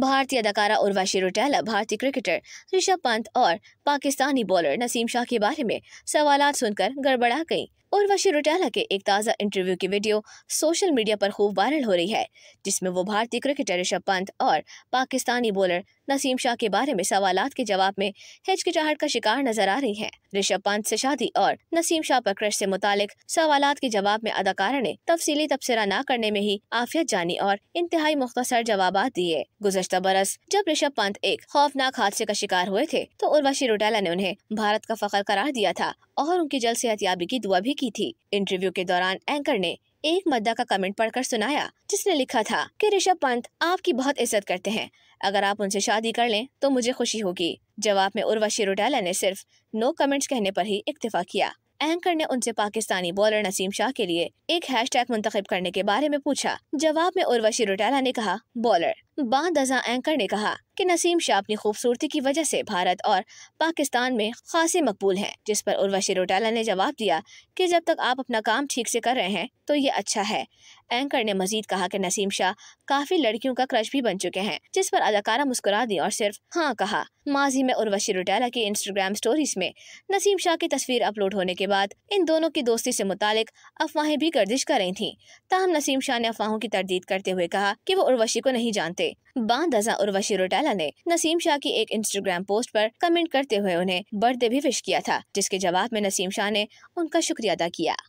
भारतीय अदाकारा उर्वाशी रोटेला भारतीय क्रिकेटर ऋषभ पंत और पाकिस्तानी बॉलर नसीम शाह के बारे में सवाल सुनकर गड़बड़ा गयी उर्वशी रुटेला के एक ताज़ा इंटरव्यू की वीडियो सोशल मीडिया पर खूब वायरल हो रही है जिसमें वो भारतीय क्रिकेटर ऋषभ पंत और पाकिस्तानी बॉलर नसीम शाह के बारे में सवाल के जवाब में हिचकिचाहट का शिकार नजर आ रही है ऋषभ पंत से शादी और नसीम शाह पर क्रश से मुतालिक सवाल के जवाब में अदाकारा ने तफसीली तबसरा न करने में ही आफियत जानी और इंतहाई मुख्तर जवाब दिए गुजशत बरस जब ऋषभ पंत एक खौफनाक हादसे का शिकार हुए थे तो उर्वशी रुटेला ने उन्हें भारत का फखर करार दिया था और उनकी जल्द सेहत याबी की दुआ भी की की थी इंटरव्यू के दौरान एंकर ने एक मद्दा का कमेंट पढ़कर सुनाया जिसने लिखा था कि ऋषभ पंत आपकी बहुत इज्जत करते हैं अगर आप उनसे शादी कर लें तो मुझे खुशी होगी जवाब में उर्वशी रुटेला ने सिर्फ नो कमेंट्स कहने पर ही इक्तफा किया एंकर ने उनसे पाकिस्तानी बॉलर नसीम शाह के लिए एक हैशटैग टैग करने के बारे में पूछा जवाब में उर्वशी रुटेला ने कहा बॉलर बादजा एंकर ने कहा कि नसीम शाह अपनी खूबसूरती की वजह से भारत और पाकिस्तान में खासे मकबूल हैं जिस पर उर्वशी रोटाला ने जवाब दिया कि जब तक आप अपना काम ठीक से कर रहे हैं तो ये अच्छा है एंकर ने मजीद कहा कि नसीम शाह काफी लड़कियों का क्रश भी बन चुके हैं जिस पर अदाकारा मुस्कुरा दी और सिर्फ हाँ कहा माजी में उर्वशी रोटाला की इंस्टाग्राम स्टोरीज में नसीम शाह की तस्वीर अपलोड होने के बाद इन दोनों की दोस्ती से मुतालिक अफवाहें भी गर्दिश कर रही थी ताहम नसीम शाह ने अफवाहों की तरदीद करते हुए कहा की वो उर्वशी को नहीं जानते से बांदजा उर्वशी रोटाला ने नसीम शाह की एक इंस्टाग्राम पोस्ट पर कमेंट करते हुए उन्हें बर्थडे भी विश किया था जिसके जवाब में नसीम शाह ने उनका शुक्रिया अदा किया